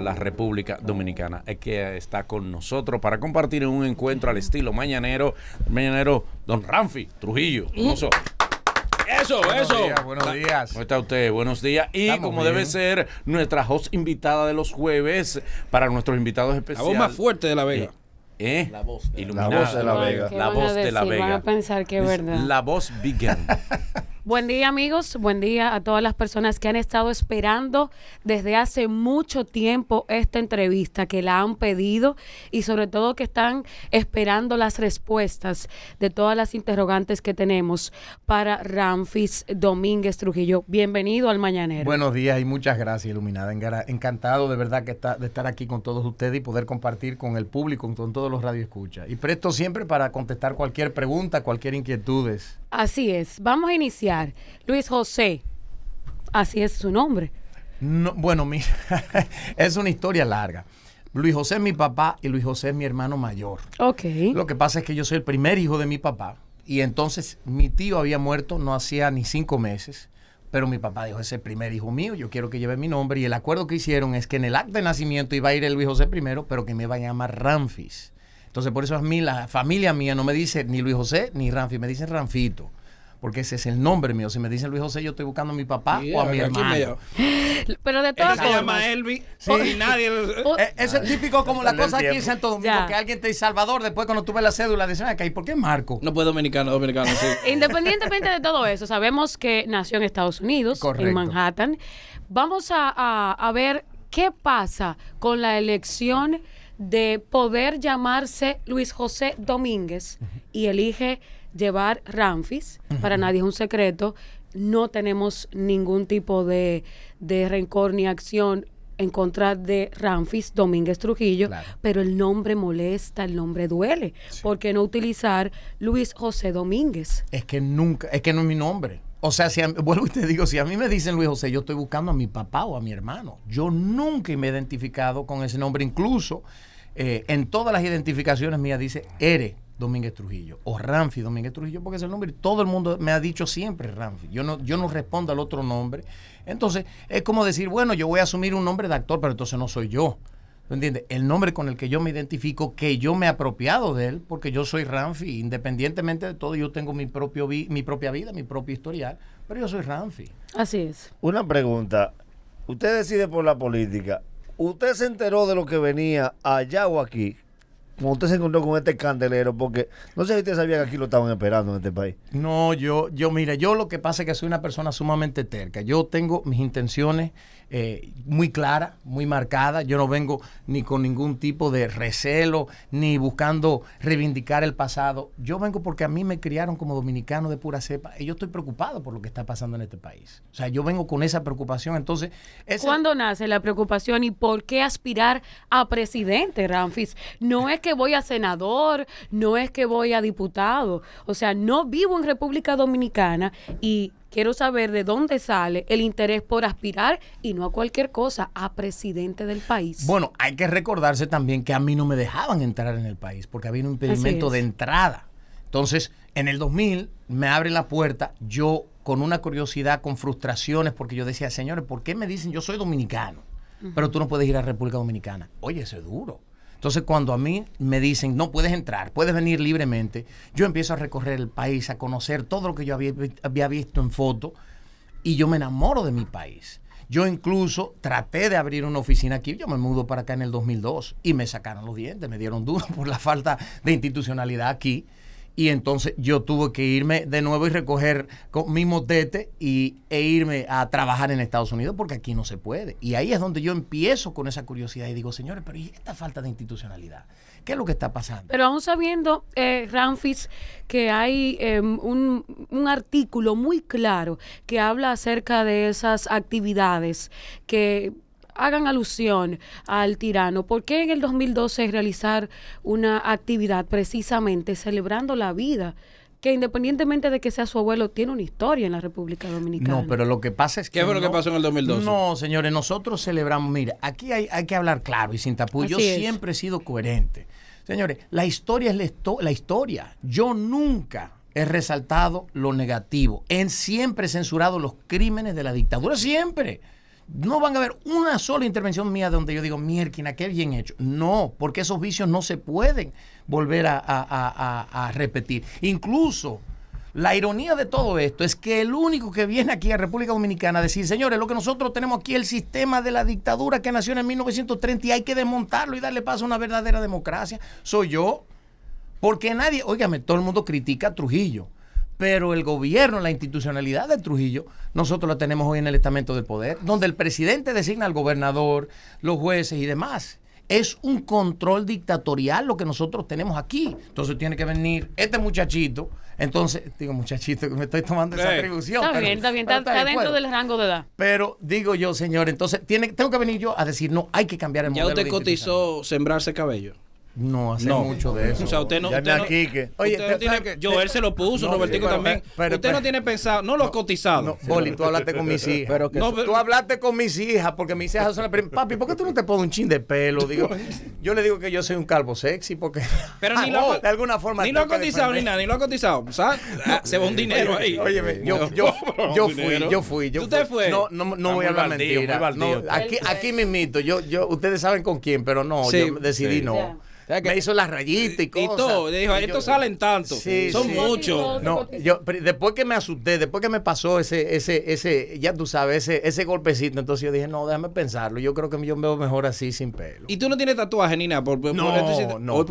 la República Dominicana. Es que está con nosotros para compartir un encuentro al estilo mañanero, mañanero Don Ramfi Trujillo. Eso, mm. eso. Buenos ah, días. ¿Cómo está usted? Buenos días. Y como debe ser, nuestra host invitada de los jueves para nuestros invitados especiales. La voz más fuerte de La Vega. Eh, eh, la voz de la, Vega. La voz de la Vega. pensar que La voz vegan. Buen día amigos, buen día a todas las personas que han estado esperando desde hace mucho tiempo esta entrevista, que la han pedido y sobre todo que están esperando las respuestas de todas las interrogantes que tenemos para Ramfis Domínguez Trujillo. Bienvenido al Mañanero. Buenos días y muchas gracias, Iluminada. Encantado de verdad que está, de estar aquí con todos ustedes y poder compartir con el público, con todos los radioescuchas. Y presto siempre para contestar cualquier pregunta, cualquier inquietudes. Así es. Vamos a iniciar. Luis José, así es su nombre. No, bueno, mira, es una historia larga. Luis José es mi papá y Luis José es mi hermano mayor. Ok. Lo que pasa es que yo soy el primer hijo de mi papá. Y entonces mi tío había muerto no hacía ni cinco meses. Pero mi papá dijo, es el primer hijo mío, yo quiero que lleve mi nombre. Y el acuerdo que hicieron es que en el acto de nacimiento iba a ir el Luis José primero, pero que me iba a llamar Ramfis. Entonces, por eso a mí, la familia mía no me dice ni Luis José ni Ranfi, me dicen Ranfito porque ese es el nombre mío. Si me dicen Luis José, yo estoy buscando a mi papá o a mi hermano. Pero de todas formas. se llama Elvi y nadie. Eh, eso es típico como la cosa aquí en Santo Domingo, que alguien te dice Salvador, después cuando tuve ves la cédula, dicen, ¿y por qué Marco? No puede dominicano, dominicano, sí. Independientemente de todo eso, sabemos que nació en Estados Unidos, en Manhattan. Vamos a, ver qué pasa con la elección de poder llamarse Luis José Domínguez y elige llevar Ramfis, para nadie es un secreto, no tenemos ningún tipo de, rencor ni acción en contra de Ramfis Domínguez Trujillo, pero el nombre molesta, el nombre duele. ¿Por qué no utilizar Luis José Domínguez? Es que nunca, es que no es mi nombre. O sea, si vuelvo y te digo, si a mí me dicen Luis José, yo estoy buscando a mi papá o a mi hermano. Yo nunca me he identificado con ese nombre, incluso eh, en todas las identificaciones mías dice Ere Domínguez Trujillo o Ramfi Domínguez Trujillo, porque es el nombre. Todo el mundo me ha dicho siempre Ramfi. Yo no, yo no respondo al otro nombre. Entonces, es como decir, bueno, yo voy a asumir un nombre de actor, pero entonces no soy yo. ¿Tú entiendes? El nombre con el que yo me identifico, que yo me he apropiado de él, porque yo soy Ramfi. Independientemente de todo, yo tengo mi, propio mi propia vida, mi propio historial, pero yo soy Ramfi. Así es. Una pregunta. Usted decide por la política usted se enteró de lo que venía allá o aquí, cuando usted se encontró con este candelero, porque no sé si usted sabía que aquí lo estaban esperando en este país. No, yo, yo, mire, yo lo que pasa es que soy una persona sumamente terca. Yo tengo mis intenciones eh, muy claras, muy marcadas. Yo no vengo ni con ningún tipo de recelo, ni buscando reivindicar el pasado. Yo vengo porque a mí me criaron como dominicano de pura cepa y yo estoy preocupado por lo que está pasando en este país. O sea, yo vengo con esa preocupación. Entonces, ¿cuándo nace la preocupación y por qué aspirar a presidente, Ramfis? No es que voy a senador, no es que voy a diputado. O sea, no vivo en República Dominicana y quiero saber de dónde sale el interés por aspirar y no a cualquier cosa, a presidente del país. Bueno, hay que recordarse también que a mí no me dejaban entrar en el país porque había un impedimento de entrada. Entonces, en el 2000 me abren la puerta, yo con una curiosidad, con frustraciones, porque yo decía, señores, ¿por qué me dicen yo soy dominicano? Pero tú no puedes ir a República Dominicana. Oye, ese es duro. Entonces, cuando a mí me dicen, no puedes entrar, puedes venir libremente, yo empiezo a recorrer el país, a conocer todo lo que yo había, visto en foto y yo me enamoro de mi país. Yo incluso traté de abrir una oficina aquí, yo me mudo para acá en el 2002 y me sacaron los dientes, me dieron duro por la falta de institucionalidad aquí y entonces yo tuve que irme de nuevo y recoger con mi motete y, e irme a trabajar en Estados Unidos porque aquí no se puede. Y ahí es donde yo empiezo con esa curiosidad y digo, señores, pero ¿y esta falta de institucionalidad? ¿Qué es lo que está pasando? Pero aún sabiendo, eh, Ramfis, que hay em, un, un, artículo muy claro que habla acerca de esas actividades que hagan alusión al tirano, ¿por qué en el 2012 realizar una actividad precisamente celebrando la vida? que independientemente de que sea su abuelo, tiene una historia en la República Dominicana. No, pero lo que pasa es que... ¿Qué fue lo que pasó en el 2012? No, señores, nosotros celebramos, mira, aquí hay, que hablar claro y sin tapujos. Yo siempre he sido coherente. Señores, la historia es la, la historia. Yo nunca he resaltado lo negativo. He siempre censurado los crímenes de la dictadura, siempre. No van a haber una sola intervención mía donde yo digo, mierquina, qué bien hecho. No, porque esos vicios no se pueden volver a, a repetir. Incluso, la ironía de todo esto es que el único que viene aquí a República Dominicana a decir, señores, lo que nosotros tenemos aquí es el sistema de la dictadura que nació en 1930 y hay que desmontarlo y darle paso a una verdadera democracia, soy yo. Porque nadie, óigame, todo el mundo critica a Trujillo pero el gobierno, la institucionalidad de Trujillo, nosotros la tenemos hoy en el estamento del poder, donde el presidente designa al gobernador, los jueces y demás. Es un control dictatorial lo que nosotros tenemos aquí. Entonces tiene que venir este muchachito. Entonces, digo muchachito, que me estoy tomando esa atribución. Está bien, está bien, está, dentro del rango de edad. Pero digo yo, señor, entonces tiene, tengo que venir yo a decir, no, hay que cambiar el modelo. ¿Ya usted cotizó sembrarse cabello? No, hace mucho de eso. O sea, usted no. Oye, que, yo él se lo puso, Robertico también. usted no tiene pensado, no lo cotizado. No, Boli, tú hablaste con mis hijas. Pero que tú hablaste con mis hijas porque mis hijas son las Papi, ¿por qué tú no te pones un chin de pelo? Digo, yo le digo que yo soy un calvo sexy porque. Pero ni lo, ah, de alguna forma. Ni lo ha cotizado ni nada, ni lo ha cotizado. O se va un dinero ahí. Oye, yo, yo, yo fui, yo fui. Yo No, no, voy a hablar mentira. Aquí, aquí mismito, yo, yo, ustedes saben con quién, pero no, yo decidí no que me hizo las rayitas y, cosas. Y todo. salen tanto. son muchos. No, yo, después que me asusté, después que me pasó ese, ese, ese, ya tú sabes, ese, golpecito, entonces yo dije, no, déjame pensarlo. Yo creo que yo me veo mejor así sin pelo. ¿Y tú no tienes tatuaje ni nada? Por, no, no. No,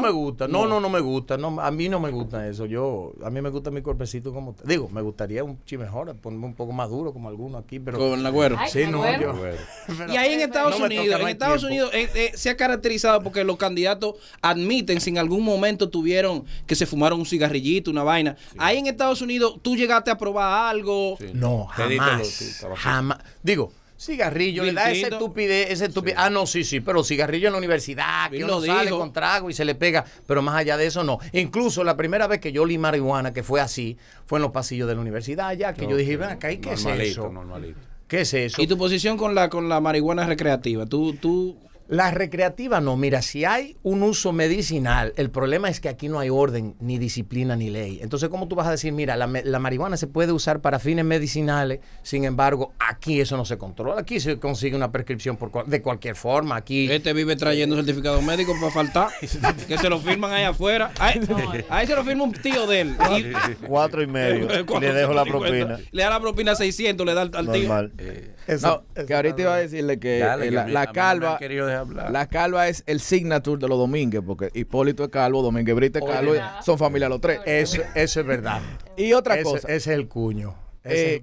me, gusta. No, no, no me gusta. No, a mí no me gusta eso. Yo, a mí me gusta mi golpecito como. Digo, me gustaría un chi mejor, ponerme un poco más duro como alguno aquí, pero. Con la güero. Sí, no, yo, y ahí en Estados Unidos, en Estados Unidos eh, eh, se ha caracterizado porque los candidatos admiten si en algún momento tuvieron que se fumaron un cigarrillito, una vaina. Ahí en Estados Unidos, ¿tú llegaste a probar algo? No, jamás. Digo, Cigarrillo, le da ese estupidez, ese estupidez. Ah, no, sí, sí, pero cigarrillo en la universidad, que uno sale con trago y se le pega, pero más allá de eso no. Incluso la primera vez que yo li marihuana, que fue así, fue en los pasillos de la universidad ya, que yo dije, ven acá, qué es eso? ¿Qué es eso? ¿Y tu posición con la con la marihuana recreativa? ¿Tú, tú la recreativa no, mira, si hay un uso medicinal, el problema es que aquí no hay orden, ni disciplina, ni ley. Entonces, ¿cómo tú vas a decir, mira, la, marihuana se puede usar para fines medicinales, sin embargo, aquí eso no se controla, aquí se consigue una prescripción por, de cualquier forma, aquí... Este vive trayendo certificado médico para faltar, que se lo firman ahí afuera, ahí, eh. se lo firma un tío de él. cuatro y medio, le dejo la propina. Le da la propina 600, le da al, tío que ahorita iba a decirle que la, calva la calva es el signature de los Domínguez porque Hipólito es calvo, Domínguez Brito es calvo, son familia los tres. Eso, eso es verdad. y otra cosa. Ese, es el cuño.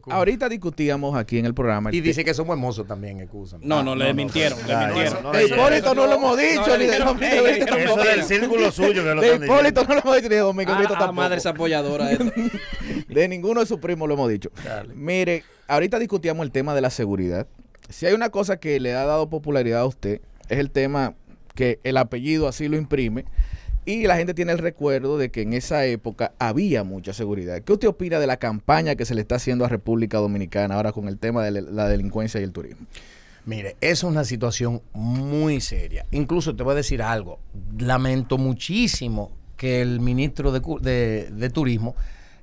ahorita discutíamos aquí en el programa. Y dice que somos hermosos también, excusa. No, no, no, le mintieron, le mintieron. No, de Hipólito no lo hemos dicho, ni de Domingo Brito. Eso del círculo suyo que De Hipólito no lo hemos dicho, ni de Domingo Brito tampoco. madre es apoyadora de ninguno de sus primos lo hemos dicho. Mire, ahorita discutíamos el tema de la seguridad. Si hay una cosa que le ha dado popularidad a usted, es el tema que el apellido así lo imprime. Y la gente tiene el recuerdo de que en esa época había mucha seguridad. ¿Qué usted opina de la campaña que se le está haciendo a República Dominicana ahora con el tema de la delincuencia y el turismo? Mire, es una situación muy seria. Incluso te voy a decir algo. Lamento muchísimo que el ministro de Turismo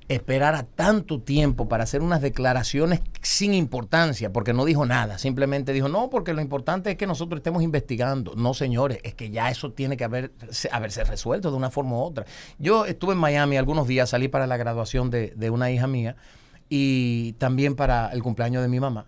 esperara tanto tiempo para hacer unas declaraciones sin importancia, porque no dijo nada, simplemente dijo, no, porque lo importante es que nosotros estemos investigando. No, señores, es que ya eso tiene que haber, haberse resuelto de una forma u otra. Yo estuve en Miami algunos días, salí para la graduación de, una hija mía y también para el cumpleaños de mi mamá.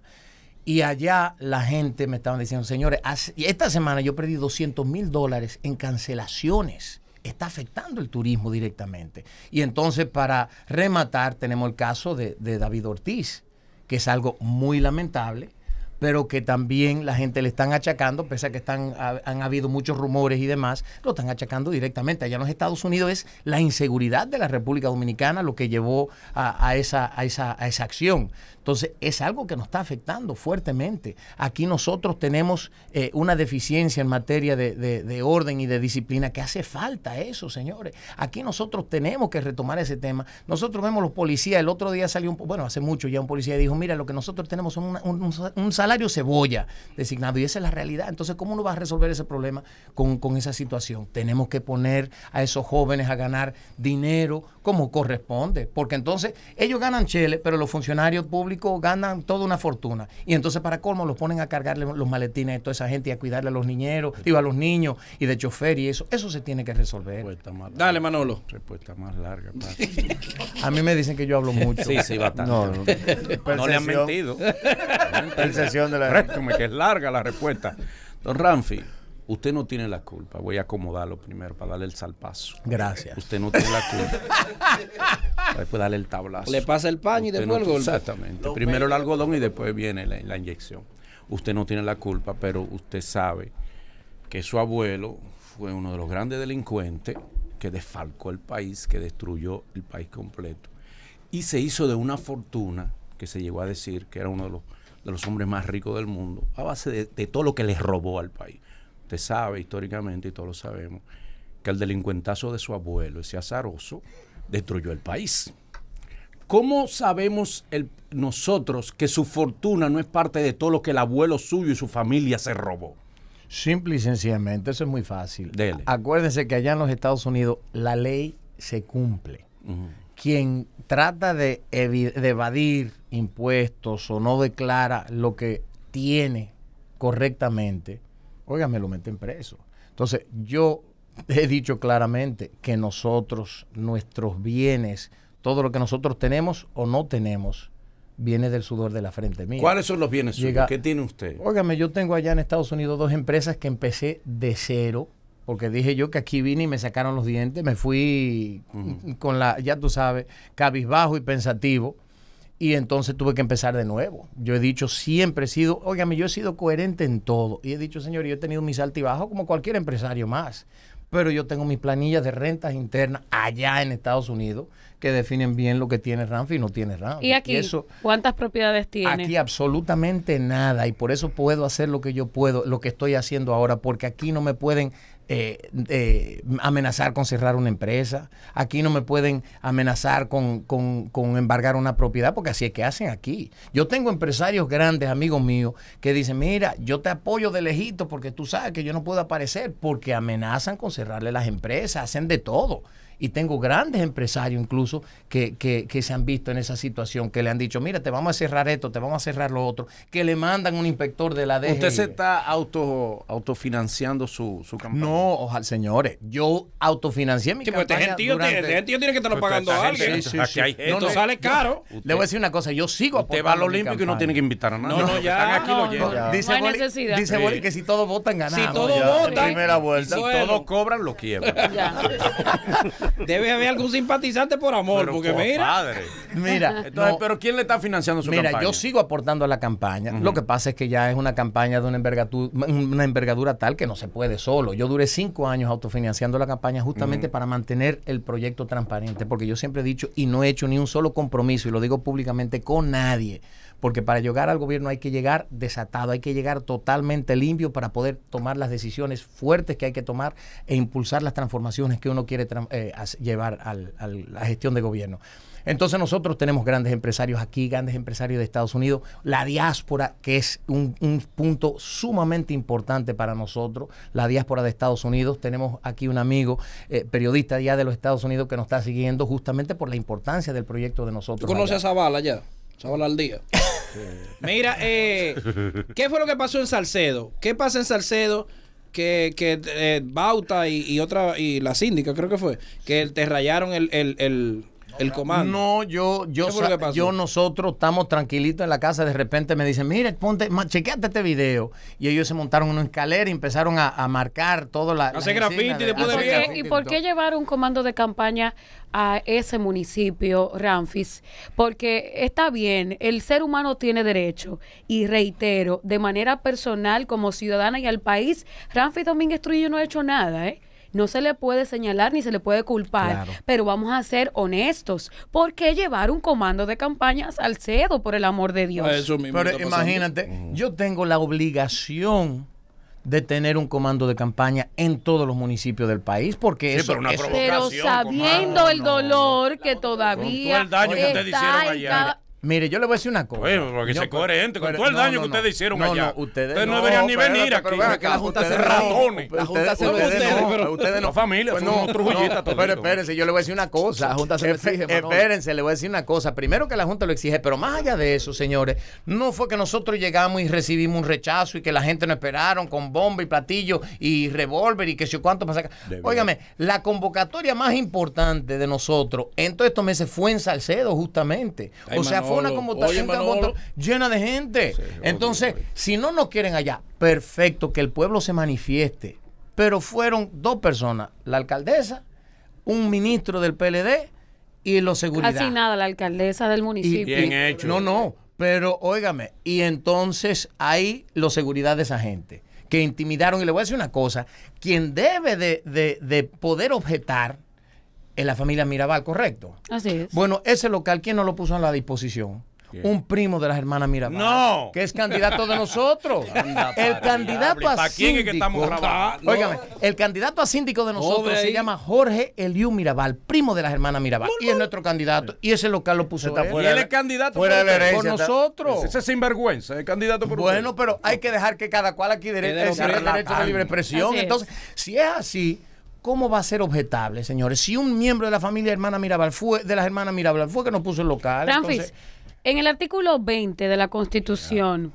Y allá la gente me estaba diciendo, señores, esta semana yo perdí 200 mil dólares en cancelaciones está afectando el turismo directamente. Y entonces, para rematar, tenemos el caso de, David Ortiz, que es algo muy lamentable pero que también la gente le están achacando, pese a que están, han habido muchos rumores y demás, lo están achacando directamente. Allá en los Estados Unidos es la inseguridad de la República Dominicana lo que llevó a, esa, esa, acción. Entonces, es algo que nos está afectando fuertemente. Aquí nosotros tenemos eh, una deficiencia en materia de, orden y de disciplina que hace falta eso, señores. Aquí nosotros tenemos que retomar ese tema. Nosotros vemos los policías, el otro día salió, un, bueno, hace mucho ya un policía dijo, mira, lo que nosotros tenemos son un, un salario cebolla designado y esa es la realidad. Entonces, ¿cómo uno va a resolver ese problema con, esa situación? Tenemos que poner a esos jóvenes a ganar dinero como corresponde, porque entonces ellos ganan cheles, pero los funcionarios públicos ganan toda una fortuna. Y entonces, para cómo los ponen a cargarle los maletines a toda esa gente y a cuidarle a los niñeros, y a los niños y de chofer y eso. Eso se tiene que resolver. Dale, Manolo. Respuesta más larga. a mí me dicen que yo hablo mucho. Sí, sí, bastante. No, no. no le han mentido de la. que es larga la respuesta. Don Ramfi, usted no tiene la culpa. Voy a acomodarlo primero para darle el salpazo. Gracias. Usted no tiene la culpa. después darle el tablazo. Le pasa el paño y después el algodón Exactamente. primero el algodón y después viene la, la inyección. Usted no tiene la culpa, pero usted sabe que su abuelo fue uno de los grandes delincuentes que desfalcó el país, que destruyó el país completo. Y se hizo de una fortuna que se llegó a decir que era uno de los de los hombres más ricos del mundo, a base de, todo lo que les robó al país. Usted sabe históricamente, y todos lo sabemos, que el delincuentazo de su abuelo, ese azaroso, destruyó el país. ¿Cómo sabemos nosotros que su fortuna no es parte de todo lo que el abuelo suyo y su familia se robó? Simple y sencillamente, eso es muy fácil. Acuérdense que allá en los Estados Unidos la ley se cumple quien trata de, evadir impuestos o no declara lo que tiene correctamente, óigame, lo meten preso. Entonces, yo he dicho claramente que nosotros, nuestros bienes, todo lo que nosotros tenemos o no tenemos, viene del sudor de la frente mía. ¿Cuáles son los bienes Llega, ¿Qué tiene usted? Óigame, yo tengo allá en Estados Unidos dos empresas que empecé de cero porque dije yo que aquí vine y me sacaron los dientes, me fui con la, ya tú sabes, cabizbajo y pensativo, y entonces tuve que empezar de nuevo. Yo he dicho, siempre he sido, óigame, yo he sido coherente en todo, y he dicho, señor, yo he tenido mis altibajos como cualquier empresario más, pero yo tengo mis planillas de rentas internas allá en Estados Unidos que definen bien lo que tiene Ramfi y no tiene Ramfi. ¿Y aquí? ¿Cuántas propiedades tiene? Aquí absolutamente nada y por eso puedo hacer lo que yo puedo, lo que estoy haciendo ahora, porque aquí no me pueden eh, eh, amenazar con cerrar una empresa. Aquí no me pueden amenazar con, con, con, embargar una propiedad, porque así es que hacen aquí. Yo tengo empresarios grandes, amigos míos, que dicen, mira, yo te apoyo de lejito porque tú sabes que yo no puedo aparecer, porque amenazan con cerrarle las empresas, hacen de todo y tengo grandes empresarios incluso que, se han visto en esa situación, que le han dicho, mira, te vamos a cerrar esto, te vamos a cerrar lo otro, que le mandan un inspector de la DGI. ¿Usted se está auto, autofinanciando su, campaña? No, ojalá, señores, yo autofinancié mi campaña. este gentío, tiene que estarlo pagando a alguien. esto sale caro. le voy a decir una cosa, yo sigo aportando Usted va al Olímpico y no tiene que invitar a nadie. No, no, ya. Están aquí no, lo no, Dice, Boli, dice que si todos votan, ganamos. Si todos votan. Primera vuelta. Si todos cobran, lo quiebran. Debe haber algún simpatizante por amor, porque mira. Mira. Entonces, pero ¿quién le está financiando su campaña? Mira, yo sigo aportando a la campaña. Lo que pasa es que ya es una campaña de una envergadura, una envergadura tal que no se puede solo. Yo duré cinco años autofinanciando la campaña justamente para mantener el proyecto transparente, porque yo siempre he dicho y no he hecho ni un solo compromiso, y lo digo públicamente, con nadie porque para llegar al gobierno hay que llegar desatado, hay que llegar totalmente limpio para poder tomar las decisiones fuertes que hay que tomar e impulsar las transformaciones que uno quiere eh, llevar a la gestión de gobierno. Entonces nosotros tenemos grandes empresarios aquí, grandes empresarios de Estados Unidos, la diáspora, que es un, punto sumamente importante para nosotros, la diáspora de Estados Unidos. Tenemos aquí un amigo, eh, periodista ya de los Estados Unidos, que nos está siguiendo justamente por la importancia del proyecto de nosotros. ¿Tú conoces a Zavala ya? Zavala al día. Mira, eh, ¿qué fue lo que pasó en Salcedo? ¿Qué pasa en Salcedo? que, que eh, Bauta y, otra y la síndica creo que fue que te rayaron el, el comando. No, yo, yo, yo, nosotros estamos tranquilitos en la casa. De repente me dicen, mire, ponte, chequeate este video. Y ellos se montaron en una escalera y empezaron a, marcar todo la. ¿Y, por qué llevar un comando de campaña a ese municipio, Ramfis? Porque está bien, el ser humano tiene derecho. Y reitero, de manera personal, como ciudadana y al país, Ramfis Domínguez Trujillo no ha hecho nada, ¿eh? No se le puede señalar ni se le puede culpar, pero vamos a ser honestos. ¿Por qué llevar un comando de campaña al cedo, por el amor de Dios? pero imagínate, yo tengo la obligación de tener un comando de campaña en todos los municipios del país, porque pero, pero sabiendo el dolor que todavía está el daño que Mire, yo le voy a decir una cosa. Bueno, porque se coherente con todo el daño que ustedes hicieron allá. ustedes, no, deberían ni venir aquí. la Junta se ratones. La Junta ustedes, ustedes no. familia, pues no, trujillitas. pero espérense, yo le voy a decir una cosa. La Junta se lo exige, Espérense, le voy a decir una cosa. Primero que la Junta lo exige, pero más allá de eso, señores, no fue que nosotros llegamos y recibimos un rechazo y que la gente nos esperaron con bomba y platillo y revólver y que sé cuánto pasa acá Óigame, la convocatoria más importante de nosotros en todos estos meses fue en Salcedo, justamente. O sea, una llena de gente. Entonces, si no nos quieren allá, perfecto, que el pueblo se manifieste. Pero fueron dos personas, la alcaldesa, un ministro del PLD y los seguridad. Así nada, la alcaldesa del municipio. bien hecho. No, no, pero óigame, y entonces hay los seguridad de esa gente que intimidaron. Y le voy a decir una cosa, quien debe de poder objetar en la familia Mirabal, ¿correcto? Así es. Bueno, ese local, ¿quién nos lo puso a la disposición? Un primo de las hermanas Mirabal. ¡No! Que es candidato de nosotros. el candidato a quién es que estamos grabando? el candidato a síndico de nosotros se llama Jorge Eliú Mirabal, primo de las hermanas Mirabal. Y es nuestro candidato. Y ese local lo puso está Y él es candidato por, nosotros. Ese es sinvergüenza, es candidato por Bueno, pero hay que dejar que cada cual aquí derecho, de libre expresión. Entonces, si es así ¿Cómo va a ser objetable, señores? Si un miembro de la familia hermana Mirabal fue, de las hermanas Mirabal fue que nos puso el local. en el artículo 20 de la Constitución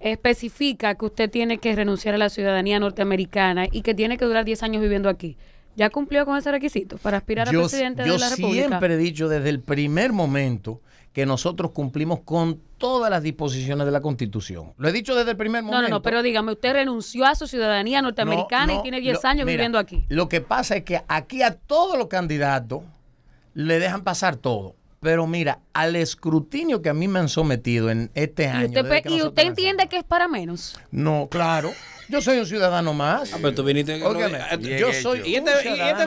especifica que usted tiene que renunciar a la ciudadanía norteamericana y que tiene que durar 10 años viviendo aquí. ¿Ya cumplió con ese requisito para aspirar a presidente de la República? Yo siempre he dicho desde el primer momento que nosotros cumplimos con todas las disposiciones de la Constitución. Lo he dicho desde el primer momento. No, no, no pero dígame, usted renunció a su ciudadanía norteamericana y tiene 10 años viviendo aquí. Lo que pasa es que aquí a todos los candidatos le dejan pasar todo. Pero mira, al escrutinio que a mí me han sometido en este año. ¿Y usted, entiende que es para menos? No, claro. Yo soy un ciudadano más. Ah, pero tú viniste. yo soy. Y esta, y esta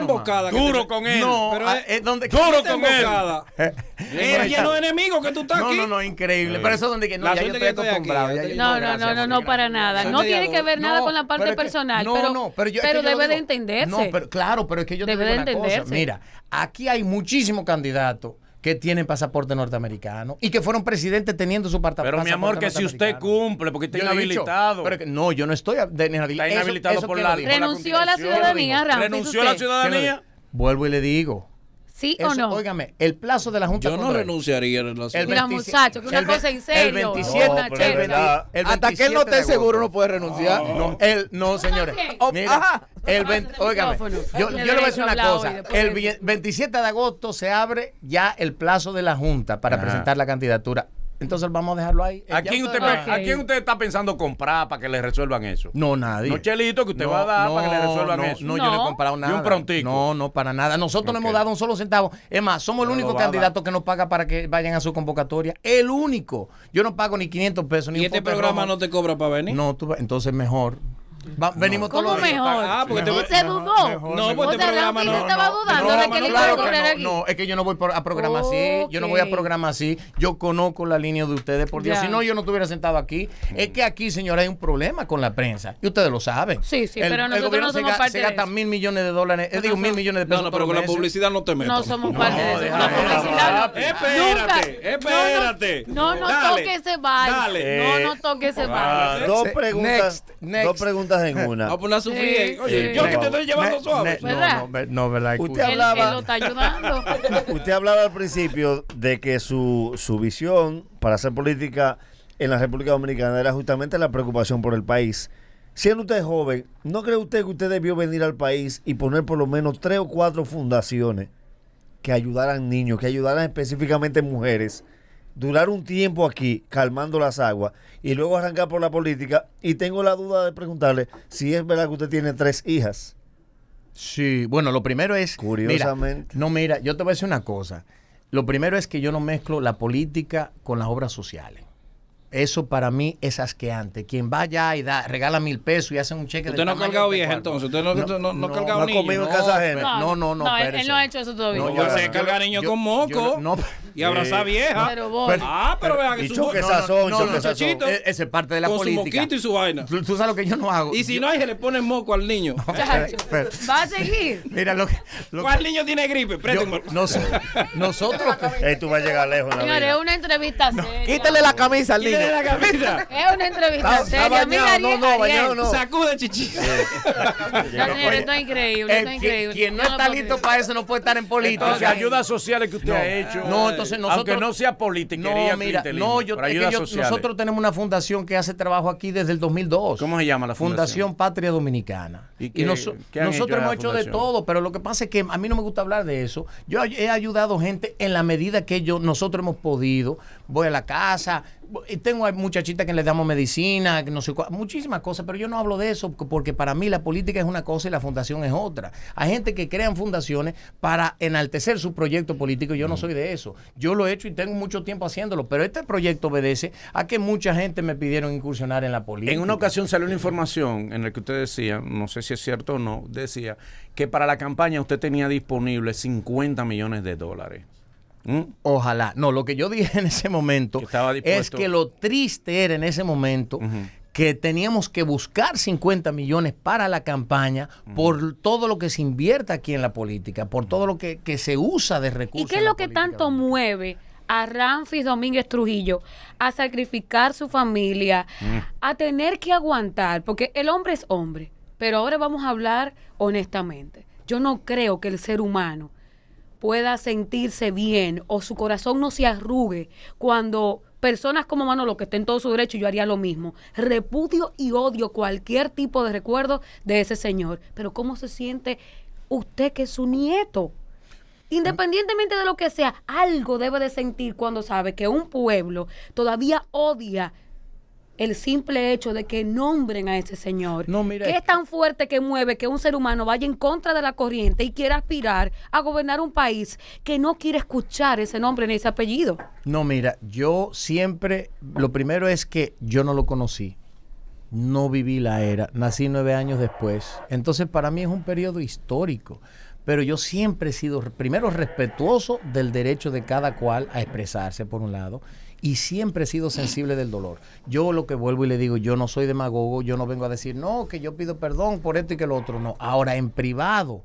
Duro con él. No, pero ah, es donde. Duro con embocada. él. es lleno de enemigos que tú estás aquí. No, no, no, increíble. Pero eso es donde que no. La ya yo estoy no, no, no, no, no, para nada. No tiene que ver nada con la parte personal. no no, pero yo. Pero debe de entenderse. No, pero claro, pero es que yo tengo una cosa. Mira, aquí hay muchísimos candidatos que tienen pasaporte norteamericano y que fueron presidentes teniendo su pasaporte Pero mi amor, que si usted cumple, porque está inhabilitado. no, yo no estoy inhabilitado. Está inhabilitado por, la, por Renunció a la ciudadanía, Renunció a la ciudadanía. Vuelvo y le digo, ¿Sí o no? Óigame, el plazo de la Junta. Yo no renunciaría a relación. Mira, que una el, cosa en serio. El 27, Hasta que él no esté seguro no puede renunciar. No, él no señores. mira, el yo, le voy a decir una cosa. El 27 de agosto se abre ya el plazo de la Junta para presentar la candidatura entonces vamos a dejarlo ahí. ¿A eh, quién, usted, está pensando comprar para que le resuelvan eso? No, nadie. No, Chelito, que usted va a dar para que le resuelvan eso. No, yo no he comprado nada. Ni un prontico. No, no, para nada. Nosotros no hemos dado un solo centavo. Es más, somos el único candidato que nos paga para que vayan a su convocatoria. El único. Yo no pago ni 500 pesos. Ni ¿Y este programa no te cobra para venir? No, entonces mejor venimos todos los mejor? Ah, ¿Se dudó? no, porque este programa no. No, es que yo no voy a programar así. Yo no voy a programar así. Yo conozco la línea de ustedes, por Dios. Si no, yo no estuviera sentado aquí. Es que aquí, señora, hay un problema con la prensa. Y ustedes lo saben. Sí, sí, pero nosotros no somos parte de eso. Se gastan mil millones de dólares. Digo, mil millones de pesos. No, no, pero con la publicidad no te meto No somos parte de eso. La publicidad. Espérate, espérate. No, no toques ese baile. No, no toques ese ah, baile. Dos preguntas. Dos preguntas en una. que No, Usted hablaba, está ayudando. usted hablaba al principio de que su, su visión para hacer política en la República Dominicana era justamente la preocupación por el país. Siendo usted joven, ¿no cree usted que usted debió venir al país y poner por lo menos tres o cuatro fundaciones que ayudaran niños, que ayudaran específicamente mujeres? durar un tiempo aquí calmando las aguas y luego arrancar por la política. Y tengo la duda de preguntarle si es verdad que usted tiene tres hijas. Sí, bueno, lo primero es... Curiosamente. no, mira, yo te voy a decir una cosa. Lo primero es que yo no mezclo la política con las obras sociales. Eso para mí es asqueante. Quien vaya y da, regala mil pesos y hace un cheque. de. Usted no ha cargado vieja entonces. Usted no, no, no, no ha cargado ni No, en casa ajena. No, no, no. no él no ha hecho eso todavía. No, yo sé cargar niño con moco y abrazar eh, vieja. Pero ah, pero vea que su que sazón, no, Ese e-, es parte de la política. Con su moquito y su vaina. Tú, sabes lo que yo no hago. Y si no hay, se le pone moco al niño. Va a seguir. Mira lo que. ¿Cuál niño tiene gripe? Nosotros. Tú vas a llegar lejos. Señores, una entrevista seria. Quítale la camisa al niño. Es una entrevista. Está, no, no, no. Sacuda, chichi. No, esto es increíble, eh, esto increíble. Quien no está listo para eso no puede estar en política. Entonces, ayudas sociales que usted ha hecho. No, entonces nosotros. Aunque no sea política no, mira, no, yo, nosotros tenemos una fundación que hace trabajo aquí desde el 2002. ¿Cómo se llama la fundación? Fundación Patria Dominicana. Y, qué, nosotros hemos hecho de todo, pero lo que pasa es que a mí no me gusta hablar de eso. Yo he ayudado gente en la medida que yo, nosotros hemos podido. Voy a la casa, y tengo muchachitas que les damos medicina, no sé muchísimas cosas, pero yo no hablo de eso porque para mí la política es una cosa y la fundación es otra. Hay gente que crean fundaciones para enaltecer su proyecto político y yo no soy de eso. Yo lo he hecho y tengo mucho tiempo haciéndolo, pero este proyecto obedece a que mucha gente me pidieron incursionar en la política. En una ocasión salió una información en la que usted decía, no sé si es cierto o no, decía que para la campaña usted tenía disponible 50 millones de dólares. ¿Mm? Ojalá. No, lo que yo dije en ese momento es que lo triste era en ese momento que teníamos que buscar 50 millones para la campaña por todo lo que se invierte aquí en la política, por todo lo que, se usa de recursos. ¿Y qué es lo que tanto mueve? a Ramfis Domínguez Trujillo a sacrificar su familia, mm. a tener que aguantar, porque el hombre es hombre. Pero ahora vamos a hablar honestamente. Yo no creo que el ser humano pueda sentirse bien o su corazón no se arrugue cuando personas como Manolo, que estén todos todo su derecho, yo haría lo mismo. Repudio y odio cualquier tipo de recuerdo de ese señor. Pero ¿cómo se siente usted que es su nieto? Independientemente de lo que sea, algo debe de sentir cuando sabe que un pueblo todavía odia el simple hecho de que nombren a ese señor. que es tan fuerte que mueve que un ser humano vaya en contra de la corriente y quiera aspirar a gobernar un país que no quiere escuchar ese nombre ni ese apellido? No, mira, yo siempre, lo primero es que yo no lo conocí. No viví la era, nací nueve años después. Entonces, para mí es un periodo histórico pero yo siempre he sido primero respetuoso del derecho de cada cual a expresarse, por un lado, y siempre he sido sensible del dolor. Yo lo que vuelvo y le digo, yo no soy demagogo, yo no vengo a decir, no, que yo pido perdón por esto y que lo otro, no. Ahora, en privado,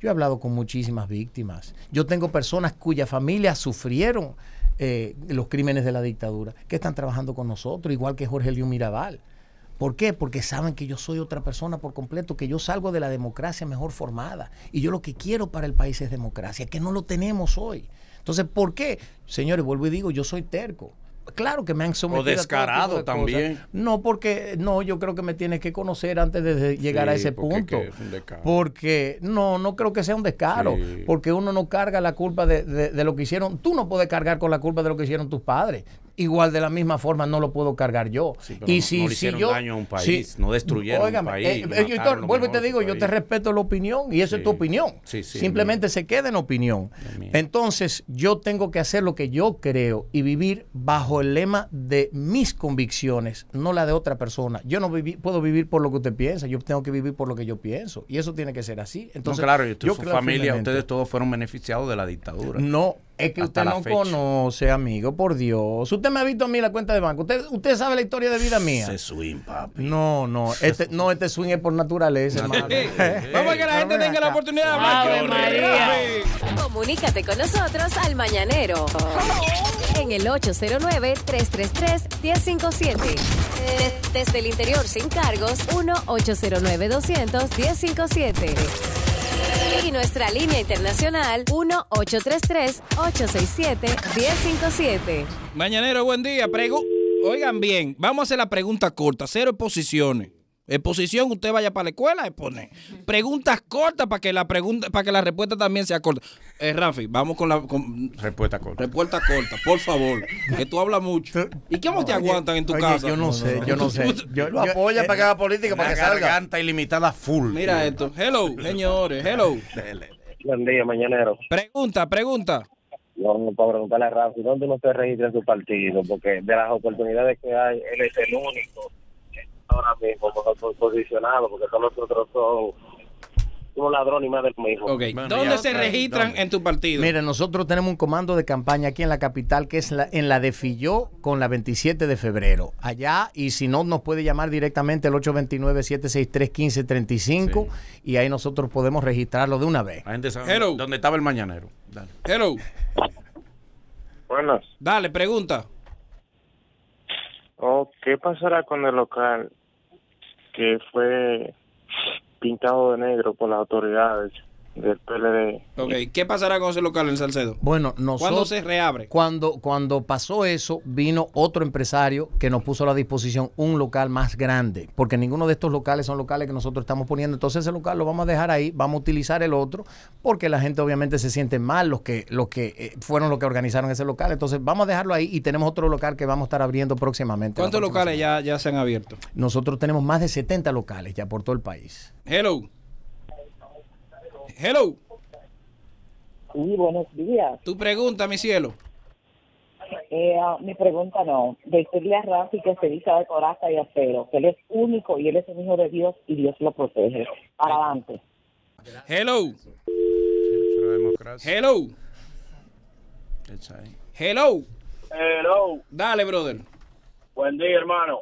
yo he hablado con muchísimas víctimas. Yo tengo personas cuyas familias sufrieron eh, los crímenes de la dictadura, que están trabajando con nosotros, igual que Jorge Liu Mirabal. ¿Por qué? Porque saben que yo soy otra persona por completo, que yo salgo de la democracia mejor formada. Y yo lo que quiero para el país es democracia, que no lo tenemos hoy. Entonces, ¿por qué? Señores, vuelvo y digo, yo soy terco. Claro que me han sometido. O descarado también. No, porque no, yo creo que me tienes que conocer antes de llegar a ese punto. porque no, no creo que sea un descaro. Porque uno no carga la culpa de, lo que hicieron. Tú no puedes cargar con la culpa de lo que hicieron tus padres igual de la misma forma no lo puedo cargar yo. y no, si, yo, daño a un país, no destruyeron un país. Eh, eh, vuelvo y te digo, yo te respeto la opinión y esa es tu opinión. Simplemente se queda en opinión. Entonces, yo tengo que hacer lo que yo creo y vivir bajo el lema de mis convicciones, no la de otra persona. Yo no puedo vivir por lo que usted piensa, yo tengo que vivir por lo que yo pienso. Y eso tiene que ser así. Entonces, claro, yo su familia, ustedes todos fueron beneficiados de la dictadura. No, es que usted no conoce, amigo, por Dios. Usted me ha visto a mí la cuenta de banco. Usted, usted sabe la historia de vida mía. ese swing, papi. No, no. Este, no, este swing es por naturaleza, Vamos a que la gente tenga la oportunidad de Comunícate con nosotros al Mañanero. En el 809-333-1057. Desde el interior sin cargos, 1-809-200-1057. Y nuestra línea internacional 1-833-867-1057. Mañanero, buen día. prego Oigan bien, vamos a hacer la pregunta corta, cero posiciones. Exposición, usted vaya para la escuela y pone preguntas cortas para que la pregunta, para que la respuesta también sea corta. Eh, Rafi, vamos con la respuesta corta. Respuesta corta, por favor. Que tú hablas mucho. ¿Y cómo te aguantan en tu casa? Yo no, sé, yo no sé. Yo lo apoyo eh, para que política, para que salga. Garganta ilimitada full. Mira esto. Hello, señores. Hello. Buen día, mañanero. Pregunta, pregunta. No, puedo preguntarle a Rafi, ¿dónde no se registra su partido? Porque de las oportunidades que hay, él es el único ahora mismo, como posicionados, porque son nosotros son un ladrón y más del mismo. ¿Dónde se registran en tu partido? Mira, nosotros tenemos un comando de campaña aquí en la capital que es la, en la de Filló con la 27 de febrero. Allá, y si no, nos puede llamar directamente al 829-763-1535 y ahí nosotros podemos registrarlo de una vez. dónde estaba el mañanero. Dale. Buenas. Dale, pregunta. Oh, ¿Qué pasará con el local que fue pintado de negro por las autoridades. ¿Qué pasará con ese local en Salcedo? Bueno, nosotros, ¿Cuándo se reabre? Cuando, cuando pasó eso, vino otro empresario que nos puso a la disposición un local más grande, porque ninguno de estos locales son locales que nosotros estamos poniendo. Entonces ese local lo vamos a dejar ahí, vamos a utilizar el otro, porque la gente obviamente se siente mal, los que, los que eh, fueron los que organizaron ese local. Entonces vamos a dejarlo ahí y tenemos otro local que vamos a estar abriendo próximamente. ¿Cuántos locales ya, ya se han abierto? Nosotros tenemos más de 70 locales ya por todo el país. Hello. Hello. Sí, buenos días. Tu pregunta, mi cielo. Eh, ah, mi pregunta no. Decirle a Rafi que se dice de coraza y acero, que él es único y él es el hijo de Dios y Dios lo protege. Para adelante. Hello. Hello. Hello. Hello. Dale, brother. Buen día, hermano.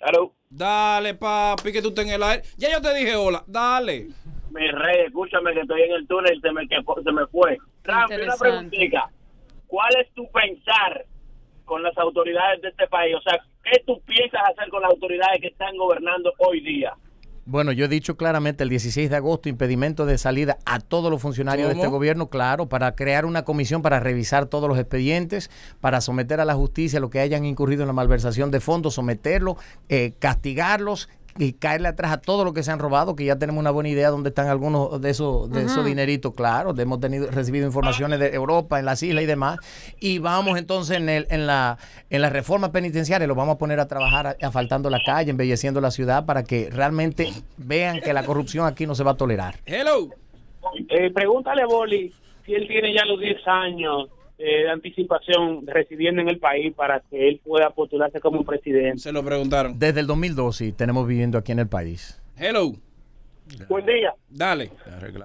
Hello. Dale, papi, que tú estés en el aire. Ya yo te dije hola, dale. Mi rey, escúchame que estoy en el túnel, se me, que, se me fue. Tranquila una preguntita. ¿Cuál es tu pensar con las autoridades de este país? O sea, ¿qué tú piensas hacer con las autoridades que están gobernando hoy día? Bueno, yo he dicho claramente el 16 de agosto impedimento de salida a todos los funcionarios de este gobierno, claro, para crear una comisión para revisar todos los expedientes, para someter a la justicia lo que hayan incurrido en la malversación de fondos, someterlos eh, castigarlos y caerle atrás a todo lo que se han robado, que ya tenemos una buena idea dónde están algunos de esos de esos dineritos, claro, hemos tenido recibido informaciones de Europa, en las islas y demás, y vamos entonces en, el, en la en las reformas penitenciarias los vamos a poner a trabajar asfaltando la calle, embelleciendo la ciudad para que realmente vean que la corrupción aquí no se va a tolerar. Hello. Eh, pregúntale Boli si él tiene ya los 10 años eh, de anticipación residiendo en el país para que él pueda postularse como presidente. Se lo preguntaron. Desde el 2012 y tenemos viviendo aquí en el país. Hello. Buen día. Dale.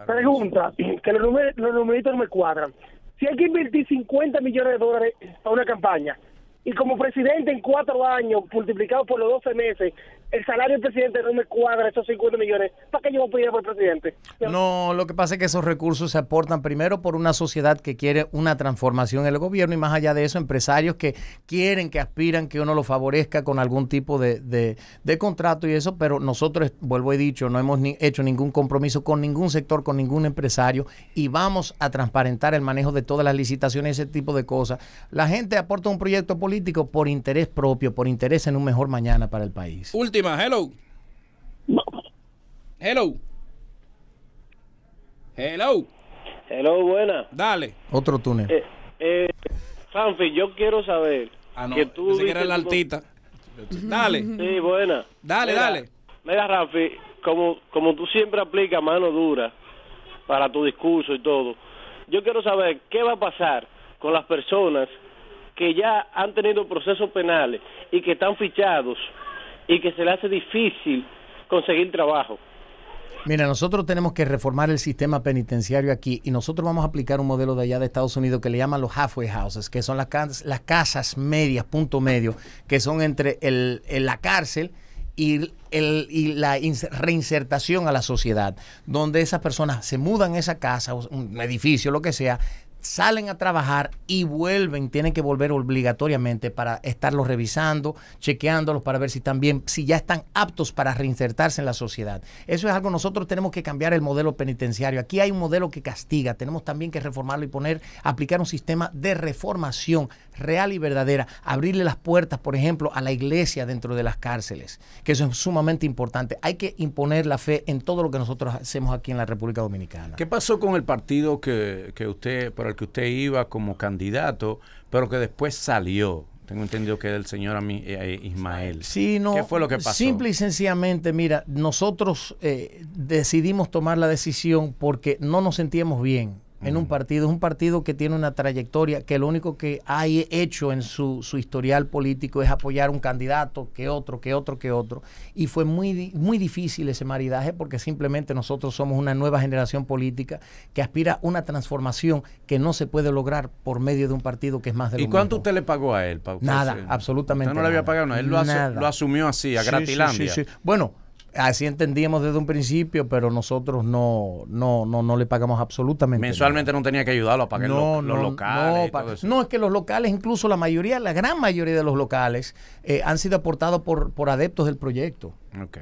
Pregunta, que los, los numeritos no me cuadran. Si hay que invertir 50 millones de dólares a una campaña y como presidente en cuatro años, multiplicado por los 12 meses, el salario del presidente no me cuadra esos 50 millones, ¿para qué yo voy a pedir por presidente? No, lo que pasa es que esos recursos se aportan primero por una sociedad que quiere una transformación en el gobierno y más allá de eso, empresarios que quieren, que aspiran, que uno lo favorezca con algún tipo de, contrato y eso, pero nosotros, vuelvo he dicho, no hemos hecho ningún compromiso con ningún sector, con ningún empresario y vamos a transparentar el manejo de todas las licitaciones, ese tipo de cosas. La gente aporta un proyecto político por interés propio, por interés en un mejor mañana para el país. Último Hello. Hello. Hello. Hello, buena. Dale. Otro túnel. Eh, eh yo quiero saber. Ah, que tú la altita. Dale. Sí, buena. Dale, dale. Mira, Rafi, como, como tú siempre aplicas mano dura para tu discurso y todo, yo quiero saber qué va a pasar con las personas que ya han tenido procesos penales y que están fichados y que se le hace difícil conseguir trabajo. Mira, nosotros tenemos que reformar el sistema penitenciario aquí y nosotros vamos a aplicar un modelo de allá de Estados Unidos que le llaman los halfway houses, que son las, casas, las casas medias, punto medio, que son entre la cárcel y, y la reinsertación a la sociedad, donde esas personas se mudan a esa casa, un edificio, lo que sea, salen a trabajar y vuelven, tienen que volver obligatoriamente para estarlos revisando, chequeándolos para ver si también, si ya están aptos para reinsertarse en la sociedad. Eso es algo, nosotros tenemos que cambiar el modelo penitenciario. Aquí hay un modelo que castiga, tenemos también que reformarlo y poner, aplicar un sistema de reformación real y verdadera, abrirle las puertas, por ejemplo, a la iglesia dentro de las cárceles, que eso es sumamente importante. Hay que imponer la fe en todo lo que nosotros hacemos aquí en la República Dominicana. ¿Qué pasó con el partido que, que usted, por el que usted iba como candidato, pero que después salió. Tengo entendido que era el señor eh, eh, Ismael. ¿Qué fue lo que pasó? Simple y sencillamente, mira, nosotros eh, decidimos tomar la decisión porque no nos sentíamos bien en un partido. Es un partido que tiene una trayectoria que lo único que ha hecho en su, su, historial político es apoyar un candidato, que otro, que otro, que otro. Y fue muy, muy difícil ese maridaje porque simplemente nosotros somos una nueva generación política que aspira a una transformación que no se puede lograr por medio de un partido que es más de lo ¿Y cuánto usted le pagó a él? nada, absolutamente. no le había pagado nada. Él lo, asumió así, a sí, bueno así entendíamos desde un principio, pero nosotros no, no, no, no le pagamos absolutamente. Mensualmente no tenía que ayudarlo a pagar los, locales. No, es que los locales, incluso la mayoría, la gran mayoría de los locales, eh, han sido aportados por, por adeptos del proyecto. Ok.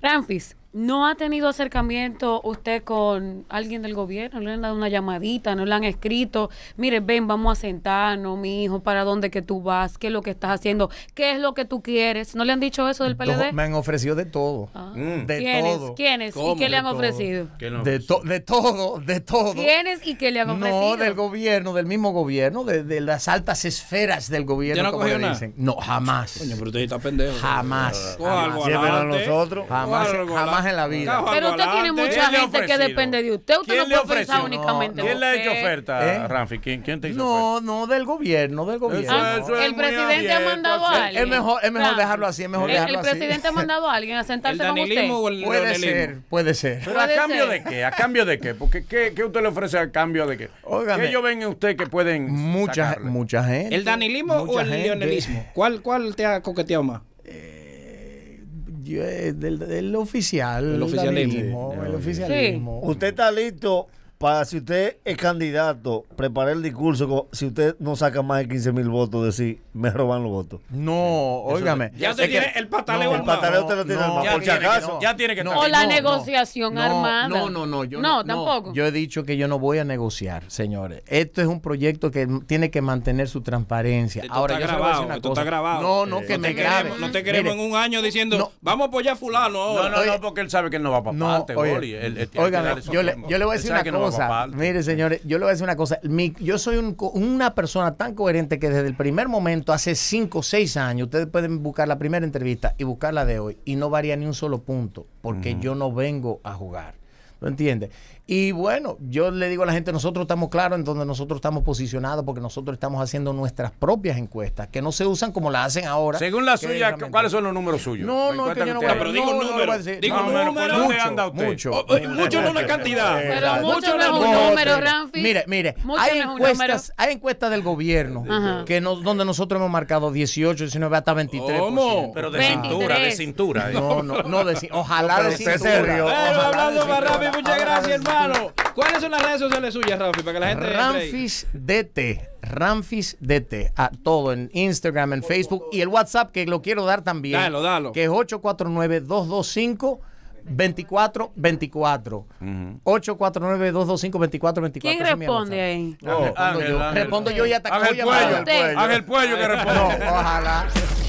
Ramfis, ¿No ha tenido acercamiento usted con alguien del gobierno? ¿No le han dado una llamadita? ¿No le han escrito? Mire, ven, vamos a sentarnos, mi hijo, ¿para dónde que tú vas? ¿Qué es lo que estás haciendo? ¿Qué es lo que tú quieres? ¿No le han dicho eso del PLD? Me han ofrecido de todo. Ah. Mm. ¿Quiénes? ¿Quiénes? ¿Y qué le han ofrecido? De, de, todo, de todo. ¿Quiénes y qué le han ofrecido? No, del gobierno, del mismo gobierno, de, las altas esferas del gobierno, no como dicen. No, jamás. pero usted está pendejo. Jamás. Nosotros, jamás en la vida. Pero usted tiene mucha gente que depende de usted. Usted no puede pensar únicamente. ¿Quién le ha hecho oferta, ¿Eh? Ramfi? ¿Quién te hizo oferta? No, no, del gobierno, del gobierno. El presidente ha mandado a alguien. Es mejor, es mejor dejarlo así, es mejor dejarlo así. El presidente ha mandado a alguien a sentarse con usted. Puede ser, puede ser. Pero a cambio de qué, a cambio de qué, porque qué usted le ofrece a cambio de qué. ¿Qué ellos ven en usted que pueden mucha, mucha gente. ¿El danilismo o el leonelismo? ¿Cuál, ¿Cuál te ha coqueteado más? yo, eh, del, del, oficial. El oficialismo. El oficialismo. Usted está listo para si usted es candidato, prepare el discurso, si usted no saca más de 15 mil votos, decir, me roban los votos. No, óigame. Ya tiene el pataleo no, El pataleo usted lo tiene armado, por si acaso. ya tiene que O la negociación armada. No, no, no. Yo no, tampoco. Yo he dicho que yo no voy a negociar, señores. Esto es un proyecto que tiene que mantener su transparencia. Esto Ahora, está grabado, está grabado. No, no, que me grabe. No te queremos en un año diciendo, vamos a apoyar fulano. No, no, no, porque él sabe que él no va para parte, Oigan, yo le voy a decir una cosa. Mire, señores, yo le voy a decir una cosa. Mi, yo soy una persona tan coherente que desde el primer momento, hace 5 o 6 años, ustedes pueden buscar la primera entrevista y buscar la de hoy y no varía ni un solo punto porque yo no vengo a jugar. ¿Lo entiendes? Y bueno, yo le digo a la gente, nosotros estamos claros en donde nosotros estamos posicionados porque nosotros estamos haciendo nuestras propias encuestas, que no se usan como las hacen ahora. Según la suya, ¿cuáles son los números suyos? No, no, que yo no voy Pero digo un número. Digo un número. anda usted? Mucho. Eh, mucho no una cantidad. Pero mucho no es un número, Ramfi. Mire, mire, hay encuestas, hay encuestas del gobierno que donde nosotros hemos marcado 18, 19, hasta 23. ¿Cómo? Pero de cintura, de cintura. No, no, no de Ojalá de cintura. Usted para Hablando rápido, muchas gracias, ¿Cuáles son las redes sociales suyas, Ramfis? Para que Ramfis DT. Ramfis DT. A todo en Instagram, en Facebook y el WhatsApp que lo quiero dar también. Dalo, dalo. Que es 849-225. 2424 849-225-2424. ¿Quién responde ahí? Respondo yo. Respondo yo y hasta que Ángel Puello que responde. ojalá.